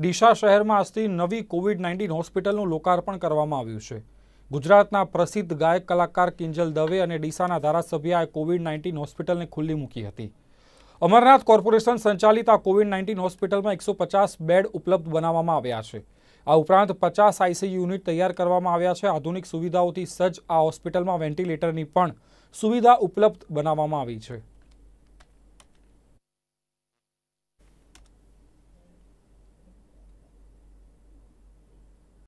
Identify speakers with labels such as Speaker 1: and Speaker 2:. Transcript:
Speaker 1: ડીસા શહેરમાં આજથી નવી કોવિડ નાઇન્ટીન હોસ્પિટલનું લોકાર્પણ કરવામાં આવ્યું છે ગુજરાતના પ્રસિદ્ધ ગાયક કલાકાર કિંજલ દવે અને ડીસાના ધારાસભ્ય આ કોવિડ નાઇન્ટીન હોસ્પિટલને ખુલ્લી મૂકી હતી અમરનાથ કોર્પોરેશન સંચાલિત આ કોવિડ નાઇન્ટીન હોસ્પિટલમાં એકસો પચાસ બેડ ઉપલબ્ધ બનાવવામાં આવ્યા છે આ ઉપરાંત પચાસ આઈસી યુનિટ તૈયાર કરવામાં આવ્યા છે આધુનિક સુવિધાઓથી સજ્જ આ હોસ્પિટલમાં વેન્ટિલેટરની પણ સુવિધા ઉપલબ્ધ બનાવવામાં આવી છે